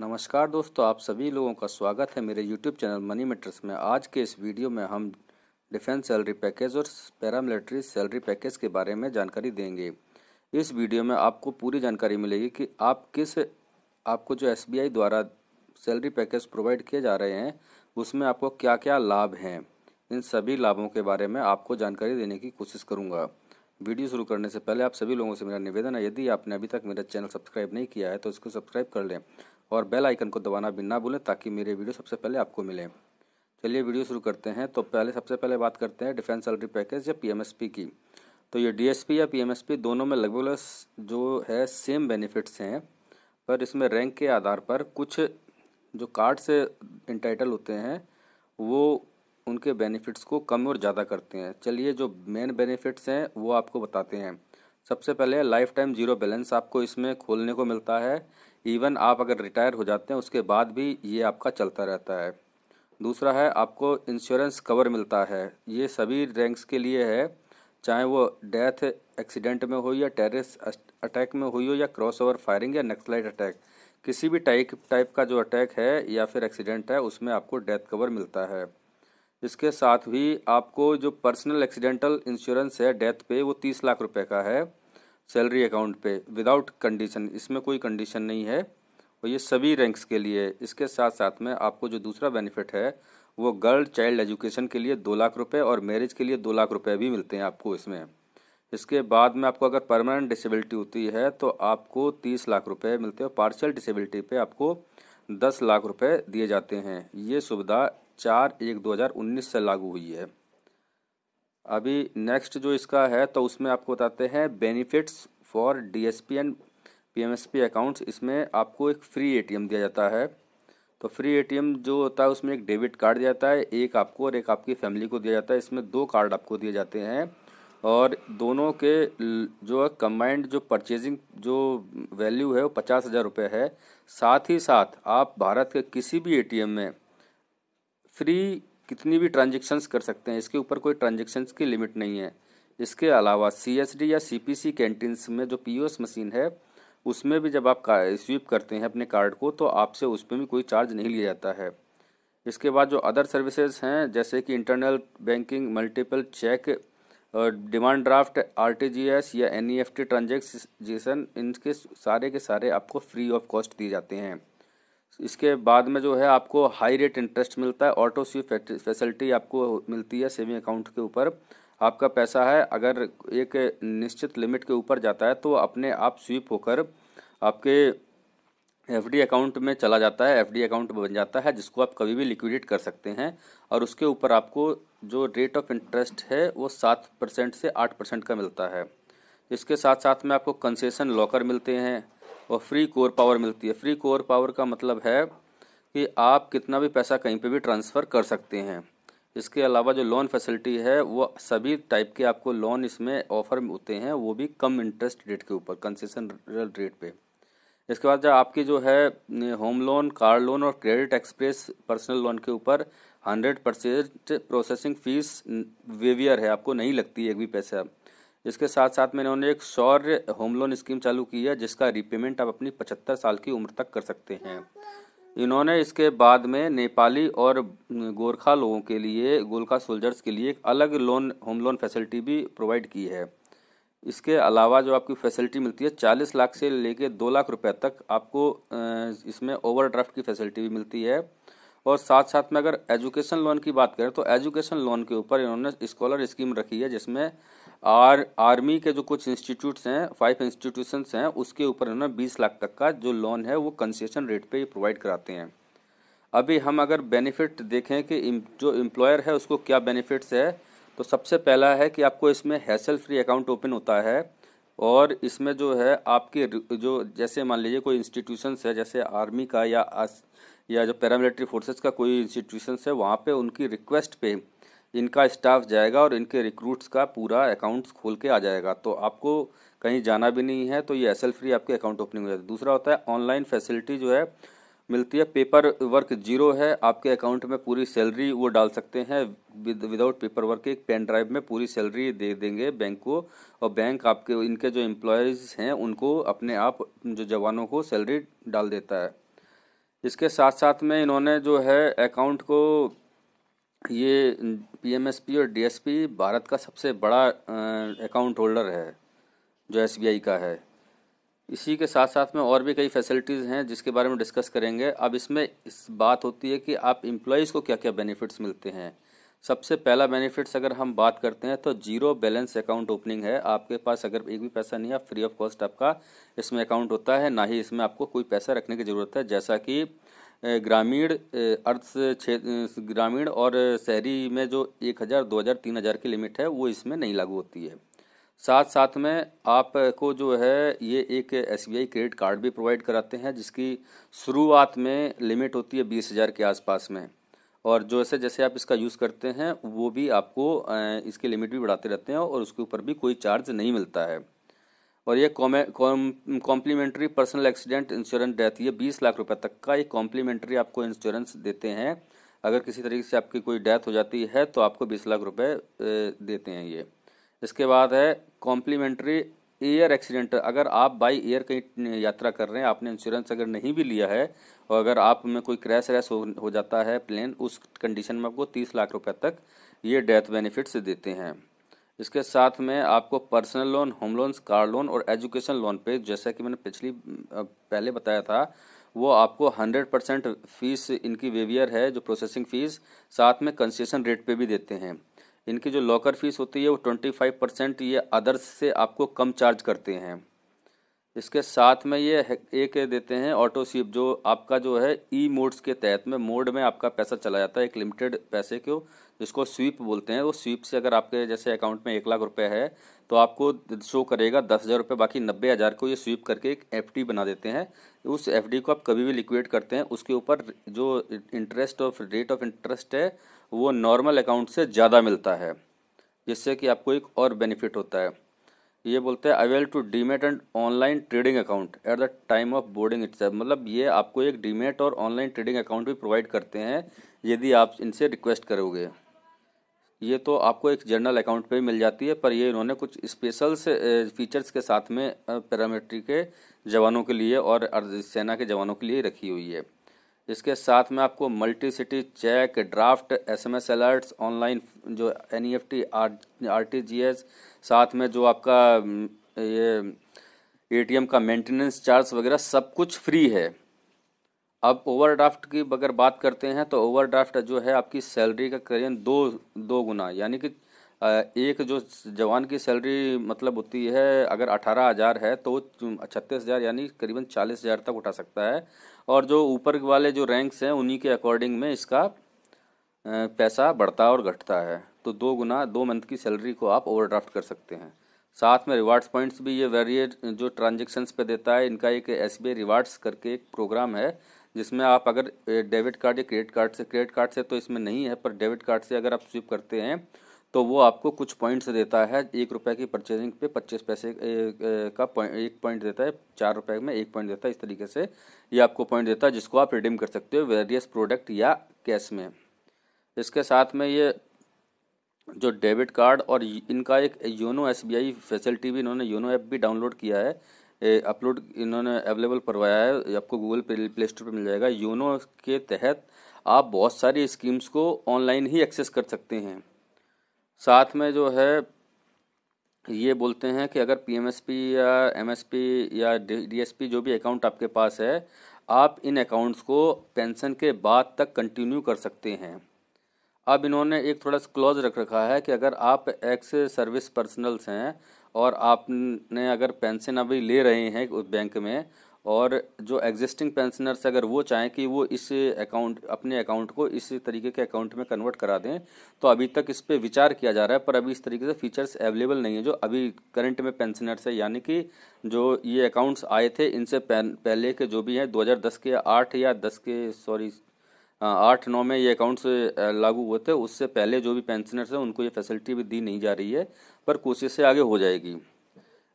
नमस्कार दोस्तों आप सभी लोगों का स्वागत है मेरे YouTube चैनल मनी मेटर्स में आज के इस वीडियो में हम डिफेंस सैलरी पैकेज और पैरामिलिट्री सैलरी पैकेज के बारे में जानकारी देंगे इस वीडियो में आपको पूरी जानकारी मिलेगी कि आप किस आपको जो एस द्वारा सैलरी पैकेज प्रोवाइड किए जा रहे हैं उसमें आपको क्या क्या लाभ हैं इन सभी लाभों के बारे में आपको जानकारी देने की कोशिश करूँगा वीडियो शुरू करने से पहले आप सभी लोगों से मेरा निवेदन है यदि आपने अभी तक मेरा चैनल सब्सक्राइब नहीं किया है तो इसको सब्सक्राइब कर लें और बेल आइकन को दबाना भी ना भूलें ताकि मेरे वीडियो सबसे पहले आपको मिले चलिए वीडियो शुरू करते हैं तो पहले सबसे पहले बात करते हैं डिफेंस सैलरी पैकेज या पीएमएसपी की तो ये डीएसपी या पीएमएसपी दोनों में लगभग जो है सेम बेनिफिट्स हैं पर इसमें रैंक के आधार पर कुछ जो कार्ड से इंटाइटल होते हैं वो उनके बेनिफिट्स को कम और ज़्यादा करते हैं चलिए जो मेन बेनिफिट्स हैं वो आपको बताते हैं सबसे पहले लाइफ टाइम जीरो बैलेंस आपको इसमें खोलने को मिलता है इवन आप अगर रिटायर हो जाते हैं उसके बाद भी ये आपका चलता रहता है दूसरा है आपको इंश्योरेंस कवर मिलता है ये सभी रैंक्स के लिए है चाहे वो डेथ एक्सीडेंट में हो या टेरिस अटैक में हुई हो या क्रॉस ओवर फायरिंग या नक्सलाइट अटैक किसी भी टाइप टाइप का जो अटैक है या फिर एक्सीडेंट है उसमें आपको डेथ कवर मिलता है इसके साथ भी आपको जो पर्सनल एक्सीडेंटल इंश्योरेंस है डेथ पे वो तीस लाख रुपए का है सैलरी अकाउंट पे विदाउट कंडीशन इसमें कोई कंडीशन नहीं है और ये सभी रैंक्स के लिए है इसके साथ साथ में आपको जो दूसरा बेनिफिट है वो गर्ल चाइल्ड एजुकेशन के लिए दो लाख रुपए और मैरिज के लिए दो लाख रुपए भी मिलते हैं आपको इसमें इसके बाद में आपको अगर परमानेंट डिसेबिलिटी होती है तो आपको तीस लाख रुपये मिलते हैं पार्शल डिसेबिलिटी पे आपको दस लाख रुपये दिए जाते हैं ये सुविधा चार एक दो हज़ार उन्नीस से लागू हुई है अभी नेक्स्ट जो इसका है तो उसमें आपको बताते हैं benefits for P and P accounts इसमें आपको एक फ्री एम दिया जाता है तो फ्री एम जो होता है उसमें एक डेबिट कार्ड दिया जाता है एक आपको और एक आपकी फैमिली को दिया जाता है इसमें दो कार्ड आपको दिए जाते हैं और दोनों के जो है कम्बाइंड जो परचेजिंग जो वैल्यू है वो पचास हज़ार रुपये है साथ ही साथ आप भारत के किसी भी एटीएम में फ्री कितनी भी ट्रांजेक्शन्स कर सकते हैं इसके ऊपर कोई ट्रांजेक्शन्स की लिमिट नहीं है इसके अलावा सी एस डी या सी पी सी में जो पी ओ एस मशीन है उसमें भी जब आप स्वीप करते हैं अपने कार्ड को तो आपसे उस पर भी कोई चार्ज नहीं लिया जाता है इसके बाद जो अदर सर्विसेज हैं जैसे कि internal banking multiple cheque demand draft RTGS या एनईएफटी ट्रांजेक्शन e इनके सारे के सारे आपको फ्री ऑफ कॉस्ट दिए जाते हैं इसके बाद में जो है आपको हाई रेट इंटरेस्ट मिलता है ऑटो सी फैसिलिटी आपको मिलती है सेविंग अकाउंट के ऊपर आपका पैसा है अगर एक निश्चित लिमिट के ऊपर जाता है तो अपने आप स्वीप होकर आपके एफ अकाउंट में चला जाता है एफ अकाउंट बन जाता है जिसको आप कभी भी लिक्विडेट कर सकते हैं और उसके ऊपर आपको जो रेट ऑफ इंटरेस्ट है वो सात परसेंट से आठ परसेंट का मिलता है इसके साथ साथ में आपको कंसेशन लॉकर मिलते हैं और फ्री कोर पावर मिलती है फ्री कोर पावर का मतलब है कि आप कितना भी पैसा कहीं पे भी ट्रांसफ़र कर सकते हैं इसके अलावा जो लोन फैसिलिटी है वो सभी टाइप के आपको लोन इसमें ऑफर होते हैं वो भी कम इंटरेस्ट रेट के ऊपर कंसेशन रेट पे इसके बाद जब आपकी जो है होम लोन कार लोन और क्रेडिट एक्सप्रेस पर्सनल लोन के ऊपर hundred percent processing fees waiver है आपको नहीं लगती एक भी पैसा इसके साथ साथ में इन्होंने एक शौर्य होम लोन स्कीम चालू की है जिसका रिपेमेंट आप अपनी पचहत्तर साल की उम्र तक कर सकते हैं इन्होंने इसके बाद में नेपाली और गोरखा लोगों के लिए गोरखा सोल्जर्स के लिए एक अलग लोन होम लोन फैसिलिटी भी प्रोवाइड की है इसके अलावा जो आपकी फैसिलिटी मिलती है चालीस लाख से लेके दो लाख रुपए तक आपको इसमें ओवरड्राफ्ट की फैसिलिटी भी मिलती है और साथ साथ में अगर एजुकेशन लोन की बात करें तो एजुकेशन लोन के ऊपर इन्होंने स्कॉलर स्कीम रखी है जिसमें आर आर्मी के जो कुछ इंस्टीट्यूट्स हैं फाइव इंस्टीट्यूशंस हैं उसके ऊपर उन्होंने बीस लाख तक का जो लोन है वो कंसेशन रेट पे प्रोवाइड कराते हैं अभी हम अगर बेनिफिट देखें कि जो एम्प्लॉयर है उसको क्या बेनिफिट्स है तो सबसे पहला है कि आपको इसमें हैसल फ्री अकाउंट ओपन होता है और इसमें जो है आपके जो जैसे मान लीजिए कोई इंस्टीट्यूशंस है जैसे आर्मी का या या जो पैरामिलिट्री फोर्सेस का कोई इंस्टीट्यूशंस है वहाँ पे उनकी रिक्वेस्ट पे इनका स्टाफ जाएगा और इनके रिक्रूट्स का पूरा अकाउंट्स खोल के आ जाएगा तो आपको कहीं जाना भी नहीं है तो ये एस फ्री आपके अकाउंट ओपनिंग हो जाती है दूसरा होता है ऑनलाइन फैसिलिटी जो है मिलती है पेपर वर्क जीरो है आपके अकाउंट में पूरी सैलरी वो डाल सकते हैं विदाउट पेपर वर्क एक पेन ड्राइव में पूरी सैलरी दे देंगे बैंक को और बैंक आपके इनके जो एम्प्लॉयज़ हैं उनको अपने आप जो जवानों को सैलरी डाल देता है इसके साथ साथ में इन्होंने जो है अकाउंट को ये पीएमएसपी और डीएसपी भारत का सबसे बड़ा अकाउंट होल्डर है जो एसबीआई का है इसी के साथ साथ में और भी कई फैसिलिटीज़ हैं जिसके बारे में डिस्कस करेंगे अब इसमें इस बात होती है कि आप इम्प्लॉयज़ को क्या क्या बेनिफिट्स मिलते हैं सबसे पहला बेनिफिट्स अगर हम बात करते हैं तो जीरो बैलेंस अकाउंट ओपनिंग है आपके पास अगर एक भी पैसा नहीं है फ्री ऑफ कॉस्ट आपका इसमें अकाउंट होता है ना ही इसमें आपको कोई पैसा रखने की ज़रूरत है जैसा कि ग्रामीण अर्थ क्षेत्र ग्रामीण और शहरी में जो एक हज़ार दो हज़ार तीन हज़ार की लिमिट है वो इसमें नहीं लागू होती है साथ साथ में आपको जो है ये एक एस क्रेडिट कार्ड भी प्रोवाइड कराते हैं जिसकी शुरुआत में लिमिट होती है बीस हज़ार के आसपास में और जो ऐसे जैसे आप इसका यूज़ करते हैं वो भी आपको इसकी लिमिट भी बढ़ाते रहते हैं और उसके ऊपर भी कोई चार्ज नहीं मिलता है और ये complimentary personal accident insurance death ये बीस लाख रुपए तक का ये कॉम्प्लीमेंट्री आपको इंश्योरेंस देते हैं अगर किसी तरीके से आपकी कोई डेथ हो जाती है तो आपको बीस लाख रुपए देते हैं ये इसके बाद है कॉम्प्लीमेंट्री एयर एक्सीडेंट अगर आप बाई एयर कहीं यात्रा कर रहे हैं आपने इंश्योरेंस अगर नहीं भी लिया है और अगर आप में कोई क्रैश रैस हो, हो जाता है प्लेन उस कंडीशन में आपको तीस लाख रुपए तक ये डेथ बेनिफिट्स देते हैं इसके साथ में आपको personal loan home loan car loan और एजुकेशन लोन पे जैसा कि मैंने पिछली पहले बताया था वो आपको 100 परसेंट फीस इनकी वेवियर है जो प्रोसेसिंग फीस साथ में कंसेशन रेट पे भी देते हैं इनकी जो लॉकर फीस होती है वो 25 परसेंट ये अदर्स से आपको कम चार्ज करते हैं इसके साथ में ये एक देते हैं ऑटो सीप जो आपका जो है ई मोड्स के तहत में मोड में आपका पैसा चला जाता है एक लिमिटेड पैसे को जिसको स्वीप बोलते हैं वो स्वीप से अगर आपके जैसे अकाउंट में एक लाख रुपए है तो आपको शो करेगा दस हज़ार रुपये बाकी नब्बे हज़ार को ये स्वीप करके एक एफ बना देते हैं उस एफ को आप कभी भी लिक्विड करते हैं उसके ऊपर जो interest of rate of interest है वो नॉर्मल अकाउंट से ज़्यादा मिलता है जिससे कि आपको एक और बेनिफिट होता है ये बोलते हैं avail to demat and online trading account at the time of boarding it's मतलब ये आपको एक डीमेट और ऑनलाइन ट्रेडिंग अकाउंट भी प्रोवाइड करते हैं यदि आप इनसे रिक्वेस्ट करोगे ये तो आपको एक जनरल अकाउंट पे मिल जाती है पर ये इन्होंने कुछ स्पेशल फीचर्स के साथ में पैरामिलिट्री के जवानों के लिए और अर्धसेना के जवानों के लिए रखी हुई है इसके साथ में आपको multi city cheque draft SMS alerts online जो N E F T R R T G S साथ में जो आपका ये एटीएम का मेंटेनेंस चार्ज वगैरह सब कुछ फ्री है अब ओवरड्राफ्ट की अगर बात करते हैं तो ओवरड्राफ्ट जो है आपकी सैलरी का करीबन दो दो गुना यानी कि एक जो जवान की सैलरी मतलब होती है अगर अठारह हज़ार है तो छत्तीस हज़ार यानी करीबन चालीस हज़ार तक उठा सकता है और जो ऊपर वाले जो रैंक्स हैं उन्हीं के अकॉर्डिंग में इसका पैसा बढ़ता और घटता है तो दो गुना दो मंथ की सैलरी को आप ओवरड्राफ्ट कर सकते हैं साथ में रिवार्ड्स पॉइंट्स भी ये वेरिएट जो ट्रांजेक्शन्स पे देता है इनका एक एस रिवार्ड्स करके एक प्रोग्राम है जिसमें आप अगर डेबिट कार्ड या क्रेडिट कार्ड से क्रेडिट कार्ड से तो इसमें नहीं है पर डेबिट कार्ड से अगर आप स्विप करते हैं तो वो आपको कुछ पॉइंट्स देता है एक रुपये की परचेजिंग पे पच्चीस पैसे का पॉइंट एक पॉइंट देता है चार रुपये में एक पॉइंट देता है इस तरीके से ये आपको पॉइंट देता है जिसको आप रिडीम कर सकते हो वेरियस प्रोडक्ट या कैश में इसके साथ में ये जो डेबिट कार्ड और इनका एक योनो एस फैसिलिटी भी इन्होंने योनो ऐप भी डाउनलोड किया है अपलोड इन्होंने अवेलेबल करवाया है आपको गूगल पे प्ले स्टोर पर मिल जाएगा योनो के तहत आप बहुत सारी स्कीम्स को ऑनलाइन ही एक्सेस कर सकते हैं साथ में जो है ये बोलते हैं कि अगर पीएमएसपी या एमएसपी या डीएसपी जो भी अकाउंट आपके पास है आप इन अकाउंट्स को पेंशन के बाद तक कंटिन्यू कर सकते हैं अब इन्होंने एक थोड़ा सा क्लॉज रख रखा है कि अगर आप एक्स सर्विस पर्सनल्स हैं और आपने अगर पेंशन अभी ले रहे हैं उस बैंक में और जो एग्जिस्टिंग पेंशनर्स अगर वो चाहें कि वो इस अकाउंट अपने अकाउंट को इस तरीके के अकाउंट में कन्वर्ट करा दें तो अभी तक इस पर विचार किया जा रहा है पर अभी इस तरीके से फीचर्स अवेलेबल नहीं है जो अभी करंट में पेंशनर्स है यानी कि जो ये अकाउंट्स आए थे इनसे पहले के जो भी हैं 2010 के आठ या दस के सॉरी हाँ, आठ नौ में ये अकाउंट्स लागू हुए थे उससे पहले जो भी पेंशनर्स हैं उनको ये फैसिलिटी भी दी नहीं जा रही है पर कोशिश से आगे हो जाएगी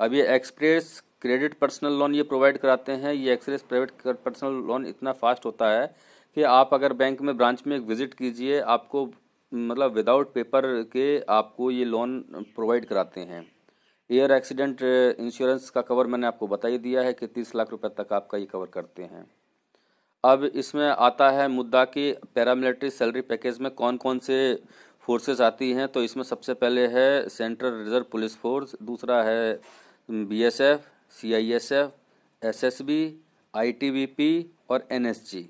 अब ये एक्सप्रेस क्रेडिट पर्सनल लोन ये प्रोवाइड कराते हैं ये एक्सप्रेस प्राइवेट पर्सनल लोन इतना फास्ट होता है कि आप अगर बैंक में ब्रांच में एक विजिट कीजिए आपको मतलब विदाउट पेपर के आपको ये लोन प्रोवाइड कराते हैं एयर एक्सीडेंट इंश्योरेंस का कवर मैंने आपको बता ही दिया है कि तीस लाख रुपए तक आपका ये कवर करते हैं अब इसमें आता है मुद्दा कि पैरामिलिट्री सैलरी पैकेज में कौन कौन से फोर्सेस आती हैं तो इसमें सबसे पहले है सेंट्रल रिजर्व पुलिस फोर्स दूसरा है बीएसएफ, सीआईएसएफ, एसएसबी, आईटीबीपी और एनएसजी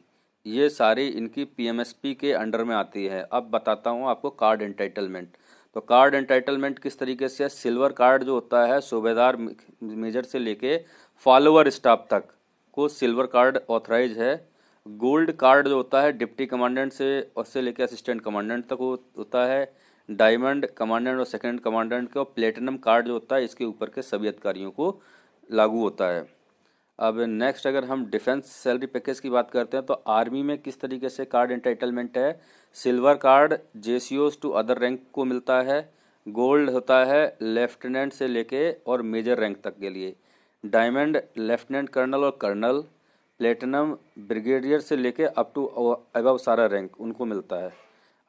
ये सारी इनकी पीएमएसपी के अंडर में आती है अब बताता हूँ आपको कार्ड एंटाइटलमेंट तो कार्ड एंटाइटलमेंट किस तरीके से सिल्वर कार्ड जो होता है सूबेदार मेजर से लेके फॉलोअर स्टाफ तक को सिल्वर कार्ड ऑथराइज है गोल्ड कार्ड जो होता है डिप्टी कमांडेंट से उससे लेकर असिस्टेंट कमांडेंट तक होता है डायमंड कमांडेंट और सेकेंड कमांडेंट का प्लेटिनम कार्ड जो होता है इसके ऊपर के सभी अधिकारियों को लागू होता है अब नेक्स्ट अगर हम डिफेंस सैलरी पैकेज की बात करते हैं तो आर्मी में किस तरीके से कार्ड इंटाइटलमेंट है silver card J to other rank को मिलता है गोल्ड होता है लेफ्टिनेंट से लेके और मेजर रैंक तक के लिए डायमंड लेफ्टिनेंट कर्नल और कर्नल प्लेटिनम ब्रिगेडियर से लेके अप टू अबव सारा रैंक उनको मिलता है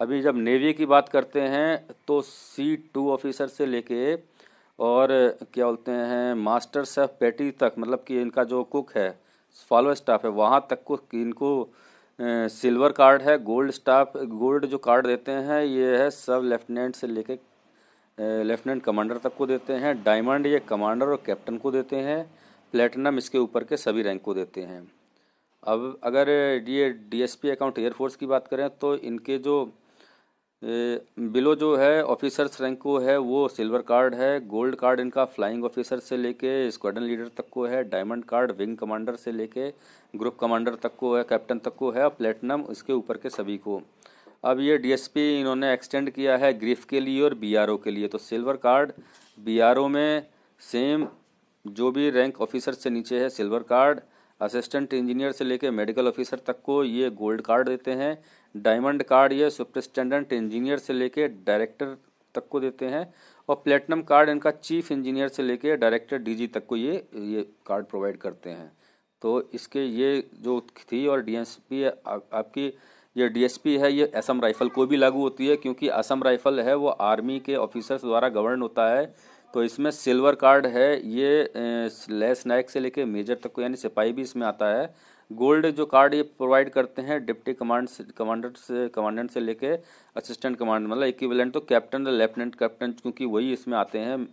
अभी जब नेवी की बात करते हैं तो सी टू ऑफिसर से लेके और क्या बोलते हैं मास्टर सेफ पेटी तक मतलब कि इनका जो कुक है फॉलो स्टाफ है वहाँ तक को इनको सिल्वर कार्ड है गोल्ड स्टाफ गोल्ड जो कार्ड देते हैं ये है सब लेफ्टिनेंट से लेके लेफ्टिनेंट कमांडर तक को देते हैं डायमंड ये कमांडर और कैप्टन को देते हैं प्लेटिनम इसके ऊपर के सभी रैंक को देते हैं अब अगर ये डीएसपी अकाउंट एयरफोर्स की बात करें तो इनके जो बिलो जो है ऑफिसर्स रैंक को है वो सिल्वर कार्ड है गोल्ड कार्ड इनका फ्लाइंग ऑफिसर से लेके स्क्वाड्रन लीडर तक को है डायमंड कार्ड विंग कमांडर से लेके ग्रुप कमांडर तक को है कैप्टन तक को है और प्लेटिनम इसके ऊपर के सभी को अब ये डीएसपी इन्होंने एक्सटेंड किया है ग्रीफ के लिए और बी के लिए तो सिल्वर कार्ड बी में सेम जो भी रैंक ऑफिसर से नीचे है सिल्वर कार्ड असिस्टेंट इंजीनियर से लेकर मेडिकल ऑफिसर तक को ये गोल्ड कार्ड देते हैं डायमंड कार्ड ये सुपरिस्टेंडेंट इंजीनियर से लेकर डायरेक्टर तक को देते हैं और प्लेटिनम कार्ड इनका चीफ इंजीनियर से लेकर डायरेक्टर डीजी तक को ये ये कार्ड प्रोवाइड करते हैं तो इसके ये जो थी और डीएसपी आपकी ये डीएसपी है ये असम राइफल को भी लागू होती है क्योंकि असम राइफल है वो आर्मी के ऑफिसर्स द्वारा गवर्न होता है तो इसमें सिल्वर कार्ड है ये लेस नायक से लेके मेजर तक को यानी सिपाही भी इसमें आता है गोल्ड जो कार्ड ये प्रोवाइड करते हैं डिप्टी कमांड कमांडर से कमांडेंट से लेके असिस्टेंट कमांड मतलब इक्विवेलेंट तो कैप्टन लेफ्टिनेंट कैप्टन क्योंकि वही इसमें आते हैं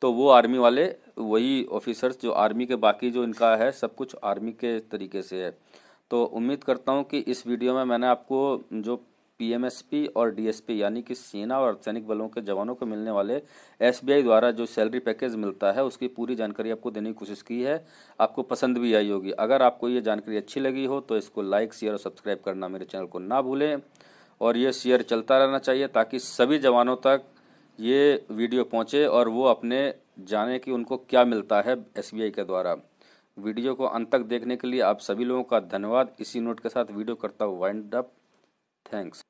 तो वो आर्मी वाले वही ऑफिसर्स जो आर्मी के बाकी जो इनका है सब कुछ आर्मी के तरीके से है तो उम्मीद करता हूँ कि इस वीडियो में मैंने आपको जो पीएमएसपी और डीएसपी यानी कि सेना और सैनिक बलों के जवानों को मिलने वाले एसबीआई द्वारा जो सैलरी पैकेज मिलता है उसकी पूरी जानकारी आपको देने की कोशिश की है आपको पसंद भी आई होगी अगर आपको ये जानकारी अच्छी लगी हो तो इसको लाइक शेयर और सब्सक्राइब करना मेरे चैनल को ना भूलें और ये शेयर चलता रहना चाहिए ताकि सभी जवानों तक ये वीडियो पहुँचे और वो अपने जाने कि उनको क्या मिलता है एस के द्वारा वीडियो को अंत तक देखने के लिए आप सभी लोगों का धन्यवाद इसी नोट के साथ वीडियो करता हूँ वाइंड अप थैंक्स